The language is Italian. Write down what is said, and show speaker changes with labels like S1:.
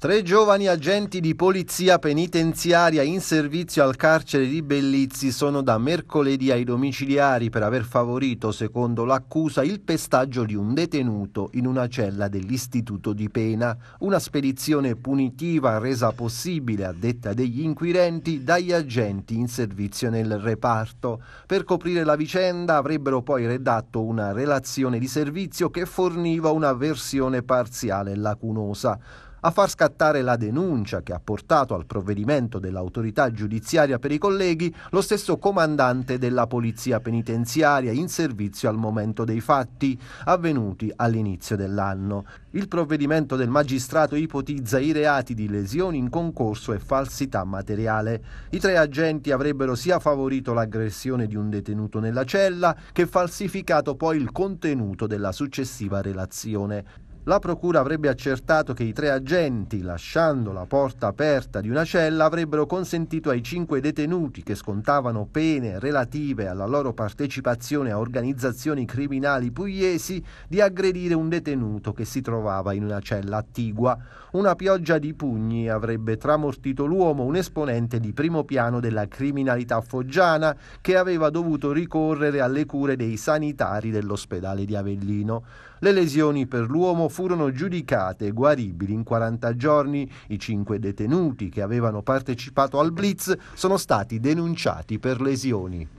S1: Tre giovani agenti di polizia penitenziaria in servizio al carcere di Bellizzi sono da mercoledì ai domiciliari per aver favorito, secondo l'accusa, il pestaggio di un detenuto in una cella dell'istituto di pena. Una spedizione punitiva resa possibile, a detta degli inquirenti, dagli agenti in servizio nel reparto. Per coprire la vicenda avrebbero poi redatto una relazione di servizio che forniva una versione parziale e lacunosa a far scattare la denuncia che ha portato al provvedimento dell'autorità giudiziaria per i colleghi lo stesso comandante della polizia penitenziaria in servizio al momento dei fatti, avvenuti all'inizio dell'anno. Il provvedimento del magistrato ipotizza i reati di lesioni in concorso e falsità materiale. I tre agenti avrebbero sia favorito l'aggressione di un detenuto nella cella che falsificato poi il contenuto della successiva relazione la procura avrebbe accertato che i tre agenti, lasciando la porta aperta di una cella, avrebbero consentito ai cinque detenuti che scontavano pene relative alla loro partecipazione a organizzazioni criminali pugliesi di aggredire un detenuto che si trovava in una cella attigua. Una pioggia di pugni avrebbe tramortito l'uomo, un esponente di primo piano della criminalità foggiana che aveva dovuto ricorrere alle cure dei sanitari dell'ospedale di Avellino. Le lesioni per l'uomo furono giudicate guaribili in 40 giorni. I cinque detenuti che avevano partecipato al blitz sono stati denunciati per lesioni.